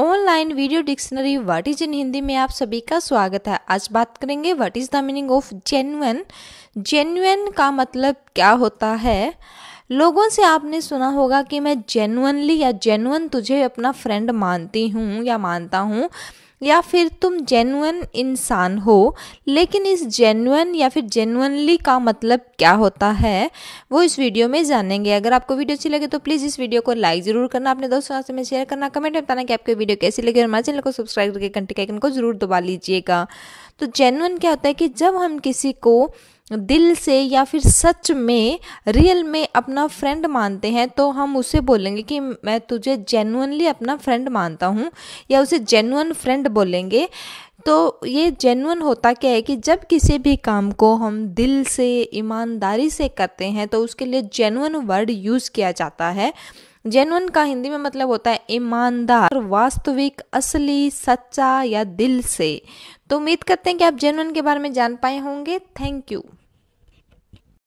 online video dictionary what is in Hindi में आप सभी का स्वागत है आज बात करेंगे what is the meaning of genuine genuine का मतलब क्या होता है लोगों से आपने सुना होगा कि मैं जेनुअनली या जेनुअन तुझे अपना फ्रेंड मानती हूँ या मानता हूँ या फिर तुम जेनुअन इंसान हो लेकिन इस जेनुअन या फिर जेनुअनली का मतलब क्या होता है वो इस वीडियो में जानेंगे अगर आपको वीडियो अच्छी लगे तो प्लीज़ इस वीडियो को लाइक ज़रूर करना अपने दोस्तों से में शेयर करना कमेंट में बताना कि आपको वीडियो कैसी लगी और हमारे चैनल को सब्सक्राइब करके घंटे के आइकन को ज़रूर दबा लीजिएगा तो जेनुअन क्या होता है कि जब हम किसी को दिल से या फिर सच में रियल में अपना फ्रेंड मानते हैं तो हम उसे बोलेंगे कि मैं तुझे जेनुअनली अपना फ्रेंड मानता हूँ या उसे जेनुअन फ्रेंड बोलेंगे तो ये जेनुअन होता क्या है कि जब किसी भी काम को हम दिल से ईमानदारी से करते हैं तो उसके लिए जेनुअन वर्ड यूज़ किया जाता है जेनुअन का हिंदी में मतलब होता है ईमानदार वास्तविक असली सच्चा या दिल से तो उम्मीद करते हैं कि आप जेनुअन के बारे में जान पाए होंगे थैंक यू